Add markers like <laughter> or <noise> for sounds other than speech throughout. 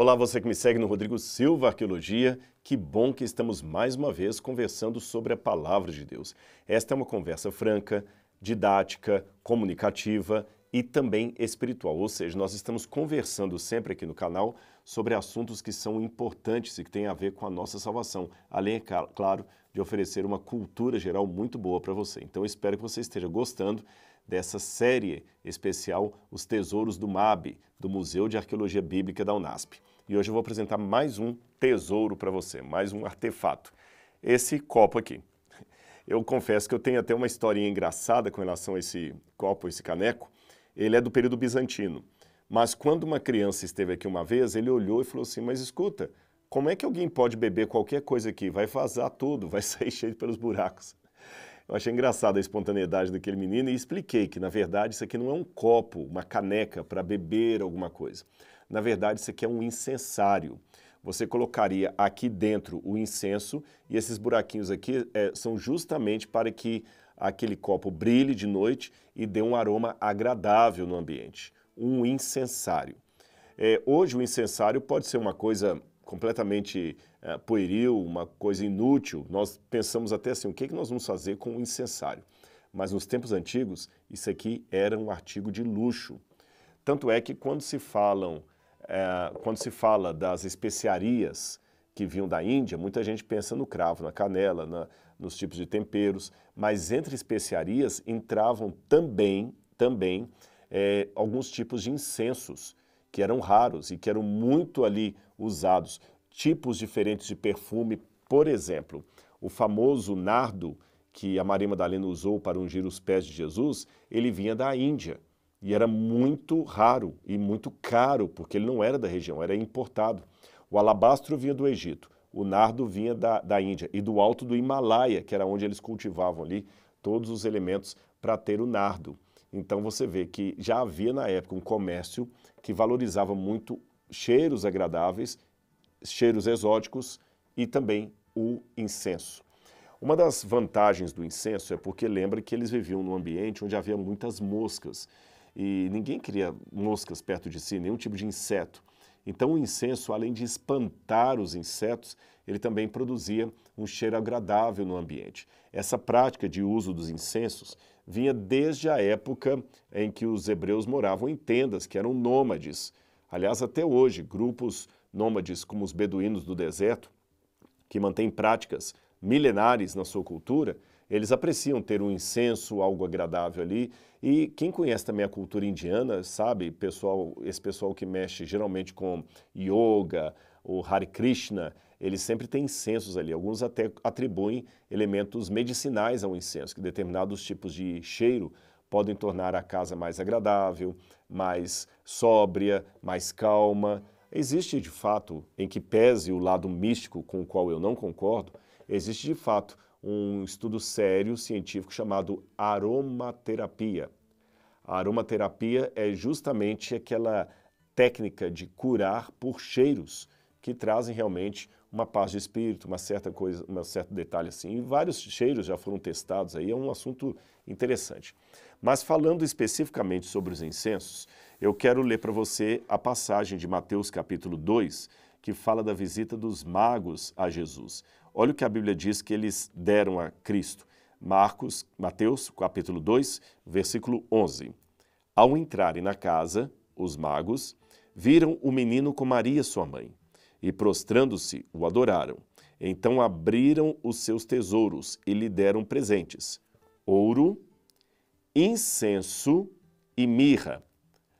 Olá, você que me segue no Rodrigo Silva Arqueologia. Que bom que estamos mais uma vez conversando sobre a palavra de Deus. Esta é uma conversa franca, didática, comunicativa e também espiritual, ou seja, nós estamos conversando sempre aqui no canal sobre assuntos que são importantes e que têm a ver com a nossa salvação, além, é claro, de oferecer uma cultura geral muito boa para você. Então, espero que você esteja gostando dessa série especial Os Tesouros do MAB, do Museu de Arqueologia Bíblica da Unasp. E hoje eu vou apresentar mais um tesouro para você, mais um artefato. Esse copo aqui. Eu confesso que eu tenho até uma historinha engraçada com relação a esse copo, esse caneco. Ele é do período bizantino. Mas quando uma criança esteve aqui uma vez, ele olhou e falou assim: Mas escuta, como é que alguém pode beber qualquer coisa aqui? Vai vazar tudo, vai <laughs> sair cheio pelos buracos. Eu achei engraçada a espontaneidade daquele menino e expliquei que, na verdade, isso aqui não é um copo, uma caneca para beber alguma coisa. Na verdade, isso aqui é um incensário. Você colocaria aqui dentro o incenso e esses buraquinhos aqui é, são justamente para que aquele copo brilhe de noite e dê um aroma agradável no ambiente. Um incensário. É, hoje, o incensário pode ser uma coisa completamente uh, pueril, uma coisa inútil. Nós pensamos até assim, o que, é que nós vamos fazer com o incensário? Mas nos tempos antigos, isso aqui era um artigo de luxo. Tanto é que quando se falam, eh, quando se fala das especiarias que vinham da Índia, muita gente pensa no cravo, na canela, na, nos tipos de temperos, mas entre especiarias entravam também, também é, alguns tipos de incensos que eram raros e que eram muito ali usados. Tipos diferentes de perfume, por exemplo, o famoso nardo que a Maria Madalena usou para ungir os pés de Jesus, ele vinha da Índia e era muito raro e muito caro, porque ele não era da região, era importado. O alabastro vinha do Egito, o nardo vinha da, da Índia e do alto do Himalaia, que era onde eles cultivavam ali todos os elementos para ter o nardo. Então você vê que já havia na época um comércio que valorizava muito cheiros agradáveis, cheiros exóticos e também o incenso. Uma das vantagens do incenso é porque lembra que eles viviam num ambiente onde havia muitas moscas e ninguém queria moscas perto de si, nenhum tipo de inseto. Então, o incenso, além de espantar os insetos, ele também produzia um cheiro agradável no ambiente. Essa prática de uso dos incensos vinha desde a época em que os hebreus moravam em tendas, que eram nômades. Aliás, até hoje, grupos nômades como os beduínos do deserto, que mantêm práticas milenares na sua cultura, eles apreciam ter um incenso, algo agradável ali. E quem conhece também a cultura indiana, sabe, pessoal, esse pessoal que mexe geralmente com yoga, o Hare Krishna, eles sempre têm incensos ali. Alguns até atribuem elementos medicinais ao incenso, que determinados tipos de cheiro podem tornar a casa mais agradável, mais sóbria, mais calma. Existe de fato, em que pese o lado místico com o qual eu não concordo, existe de fato um estudo sério científico chamado aromaterapia. A aromaterapia é justamente aquela técnica de curar por cheiros que trazem realmente uma paz de espírito, uma certa coisa, um certo detalhe assim. E vários cheiros já foram testados aí, é um assunto interessante. Mas falando especificamente sobre os incensos, eu quero ler para você a passagem de Mateus capítulo 2, que fala da visita dos magos a Jesus. Olha o que a Bíblia diz que eles deram a Cristo. Marcos, Mateus, capítulo 2, versículo 11. Ao entrarem na casa, os magos viram o menino com Maria, sua mãe, e prostrando-se, o adoraram. Então abriram os seus tesouros e lhe deram presentes: ouro, incenso e mirra.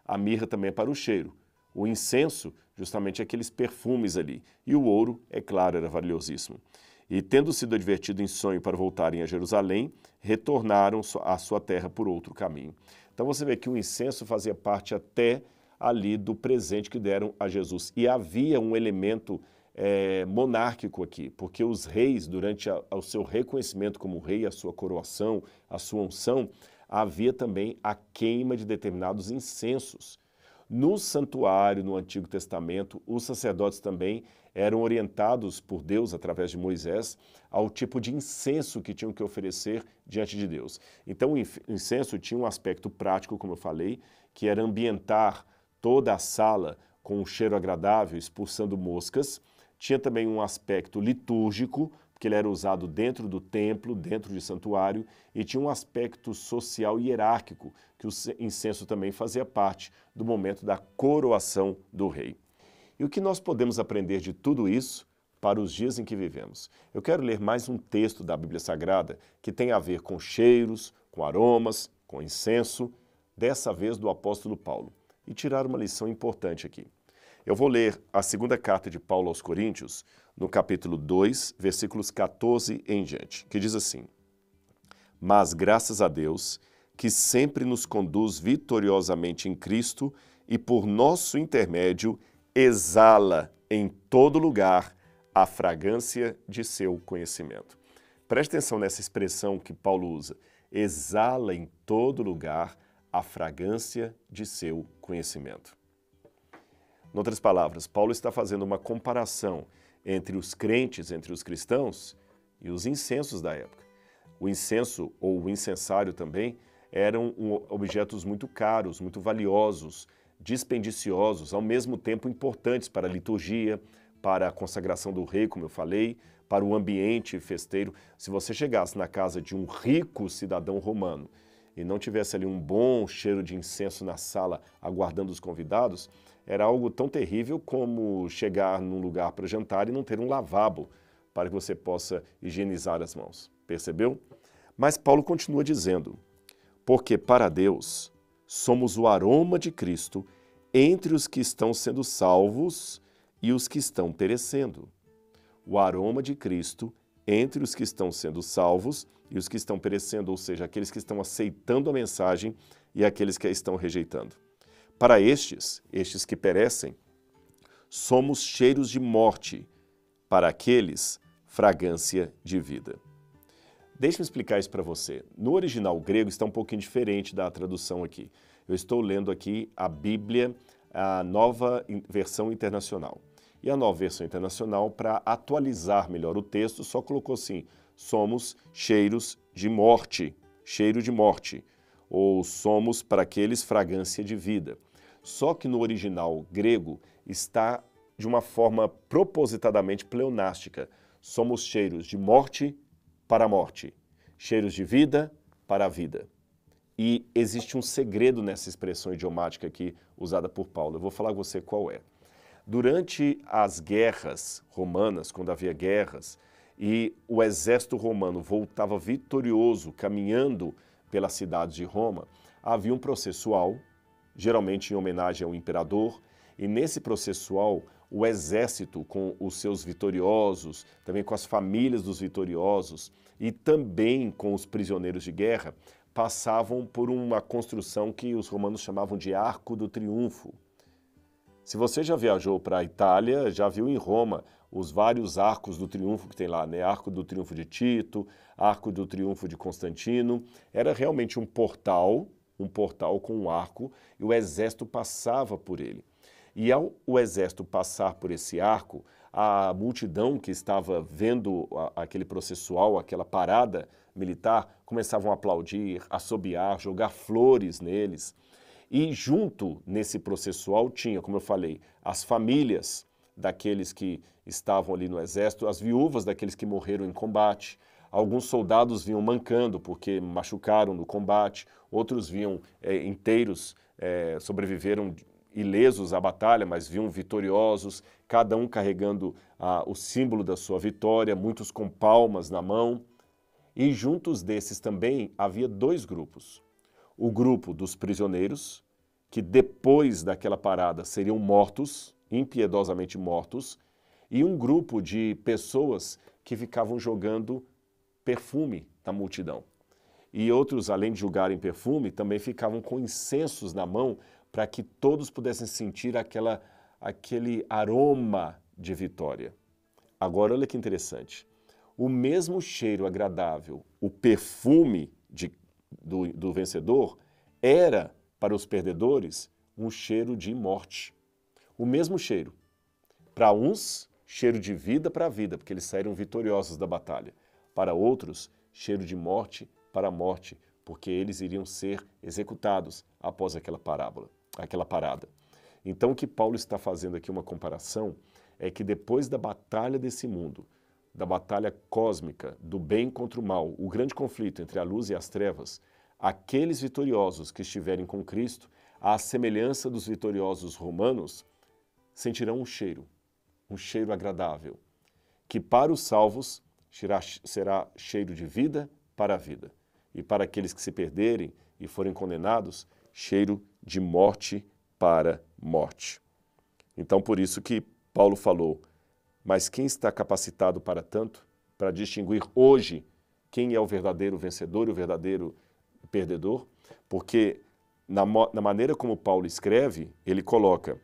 A mirra também é para o cheiro. O incenso, justamente aqueles perfumes ali. E o ouro, é claro, era valiosíssimo. E, tendo sido advertido em sonho para voltarem a Jerusalém, retornaram à sua terra por outro caminho. Então você vê que o incenso fazia parte até ali do presente que deram a Jesus. E havia um elemento é, monárquico aqui, porque os reis, durante a, o seu reconhecimento como rei, a sua coroação, a sua unção, havia também a queima de determinados incensos. No santuário, no Antigo Testamento, os sacerdotes também eram orientados por Deus, através de Moisés, ao tipo de incenso que tinham que oferecer diante de Deus. Então, o incenso tinha um aspecto prático, como eu falei, que era ambientar toda a sala com um cheiro agradável, expulsando moscas. Tinha também um aspecto litúrgico, porque ele era usado dentro do templo, dentro de santuário, e tinha um aspecto social e hierárquico, que o incenso também fazia parte do momento da coroação do rei. E o que nós podemos aprender de tudo isso para os dias em que vivemos? Eu quero ler mais um texto da Bíblia Sagrada que tem a ver com cheiros, com aromas, com incenso, dessa vez do apóstolo Paulo, e tirar uma lição importante aqui. Eu vou ler a segunda carta de Paulo aos Coríntios, no capítulo 2, versículos 14 em diante, que diz assim: Mas graças a Deus, que sempre nos conduz vitoriosamente em Cristo e por nosso intermédio exala em todo lugar a fragrância de seu conhecimento. Preste atenção nessa expressão que Paulo usa: exala em todo lugar a fragrância de seu conhecimento. Em outras palavras, Paulo está fazendo uma comparação entre os crentes, entre os cristãos e os incensos da época. O incenso ou o incensário também eram objetos muito caros, muito valiosos, dispendiciosos, ao mesmo tempo importantes para a liturgia, para a consagração do rei, como eu falei, para o ambiente festeiro. Se você chegasse na casa de um rico cidadão romano e não tivesse ali um bom cheiro de incenso na sala aguardando os convidados, era algo tão terrível como chegar num lugar para jantar e não ter um lavabo para que você possa higienizar as mãos. Percebeu? Mas Paulo continua dizendo: Porque para Deus somos o aroma de Cristo entre os que estão sendo salvos e os que estão perecendo. O aroma de Cristo entre os que estão sendo salvos e os que estão perecendo, ou seja, aqueles que estão aceitando a mensagem e aqueles que a estão rejeitando. Para estes, estes que perecem, somos cheiros de morte, para aqueles, fragrância de vida. Deixe-me explicar isso para você. No original grego está um pouquinho diferente da tradução aqui. Eu estou lendo aqui a Bíblia, a nova versão internacional. E a nova versão internacional, para atualizar melhor o texto, só colocou assim: somos cheiros de morte, cheiro de morte, ou somos para aqueles fragrância de vida. Só que no original grego está de uma forma propositadamente pleonástica. Somos cheiros de morte para a morte, cheiros de vida para a vida. E existe um segredo nessa expressão idiomática aqui usada por Paulo. Eu vou falar com você qual é. Durante as guerras romanas, quando havia guerras, e o exército romano voltava vitorioso caminhando pela cidade de Roma, havia um processual, geralmente em homenagem ao imperador, e nesse processual o exército com os seus vitoriosos, também com as famílias dos vitoriosos e também com os prisioneiros de guerra, passavam por uma construção que os romanos chamavam de Arco do Triunfo. Se você já viajou para a Itália, já viu em Roma os vários arcos do triunfo que tem lá, né? Arco do Triunfo de Tito, Arco do Triunfo de Constantino. Era realmente um portal, um portal com um arco, e o exército passava por ele. E ao o exército passar por esse arco, a multidão que estava vendo a, aquele processual, aquela parada militar, começavam a aplaudir, assobiar, jogar flores neles. E junto nesse processual tinha, como eu falei, as famílias daqueles que estavam ali no exército, as viúvas daqueles que morreram em combate. Alguns soldados vinham mancando porque machucaram no combate, outros vinham é, inteiros, é, sobreviveram ilesos à batalha, mas vinham vitoriosos, cada um carregando ah, o símbolo da sua vitória, muitos com palmas na mão. E juntos desses também havia dois grupos. O grupo dos prisioneiros, que depois daquela parada seriam mortos, impiedosamente mortos, e um grupo de pessoas que ficavam jogando perfume na multidão. E outros, além de julgarem perfume, também ficavam com incensos na mão para que todos pudessem sentir aquela, aquele aroma de vitória. Agora, olha que interessante. O mesmo cheiro agradável, o perfume de, do, do vencedor, era para os perdedores um cheiro de morte. O mesmo cheiro. Para uns, cheiro de vida para a vida, porque eles saíram vitoriosos da batalha. Para outros, cheiro de morte para a morte, porque eles iriam ser executados após aquela parábola aquela parada. Então, o que Paulo está fazendo aqui, uma comparação, é que depois da batalha desse mundo, da batalha cósmica, do bem contra o mal, o grande conflito entre a luz e as trevas, aqueles vitoriosos que estiverem com Cristo, à semelhança dos vitoriosos romanos, sentirão um cheiro, um cheiro agradável, que para os salvos será cheiro de vida para a vida, e para aqueles que se perderem e forem condenados, cheiro de morte para morte. Então, por isso que Paulo falou: Mas quem está capacitado para tanto? Para distinguir hoje quem é o verdadeiro vencedor e o verdadeiro perdedor? Porque na, na maneira como Paulo escreve, ele coloca: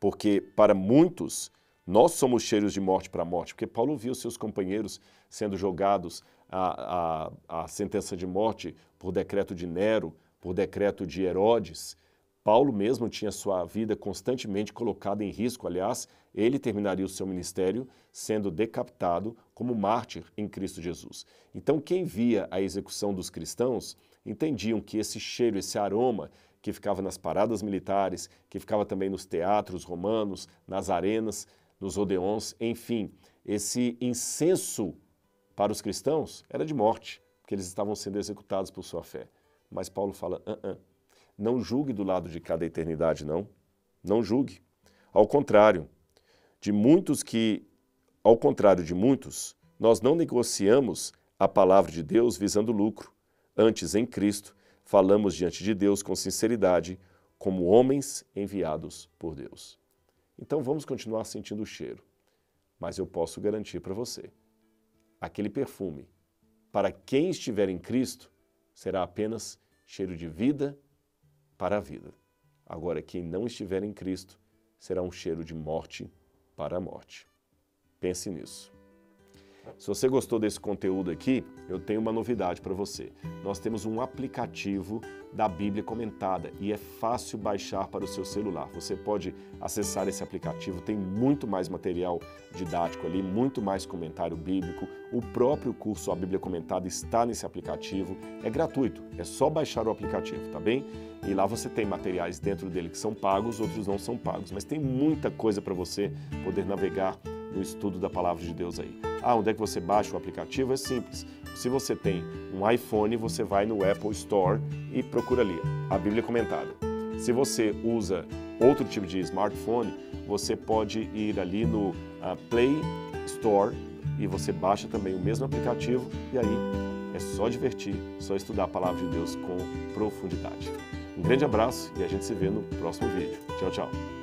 Porque para muitos nós somos cheiros de morte para morte, porque Paulo viu seus companheiros sendo jogados à, à, à sentença de morte por decreto de Nero, por decreto de Herodes, Paulo mesmo tinha sua vida constantemente colocada em risco. Aliás, ele terminaria o seu ministério sendo decapitado como mártir em Cristo Jesus. Então, quem via a execução dos cristãos entendiam que esse cheiro, esse aroma que ficava nas paradas militares, que ficava também nos teatros romanos, nas arenas, nos odeons, enfim, esse incenso para os cristãos era de morte, porque eles estavam sendo executados por sua fé. Mas Paulo fala: uh -uh. não julgue do lado de cada eternidade, não. Não julgue. Ao contrário, de muitos que, ao contrário de muitos, nós não negociamos a palavra de Deus visando lucro. Antes, em Cristo, falamos diante de Deus com sinceridade, como homens enviados por Deus. Então vamos continuar sentindo o cheiro, mas eu posso garantir para você: aquele perfume, para quem estiver em Cristo, será apenas cheiro de vida para a vida. Agora, quem não estiver em Cristo será um cheiro de morte para a morte. Pense nisso. Se você gostou desse conteúdo aqui, eu tenho uma novidade para você. Nós temos um aplicativo da Bíblia comentada e é fácil baixar para o seu celular. Você pode acessar esse aplicativo, tem muito mais material didático ali, muito mais comentário bíblico. O próprio curso A Bíblia Comentada está nesse aplicativo, é gratuito, é só baixar o aplicativo, tá bem? E lá você tem materiais dentro dele que são pagos, outros não são pagos, mas tem muita coisa para você poder navegar do estudo da palavra de Deus aí. Ah, onde é que você baixa o aplicativo? É simples. Se você tem um iPhone, você vai no Apple Store e procura ali a Bíblia comentada. Se você usa outro tipo de smartphone, você pode ir ali no ah, Play Store e você baixa também o mesmo aplicativo e aí é só divertir, só estudar a palavra de Deus com profundidade. Um grande abraço e a gente se vê no próximo vídeo. Tchau, tchau.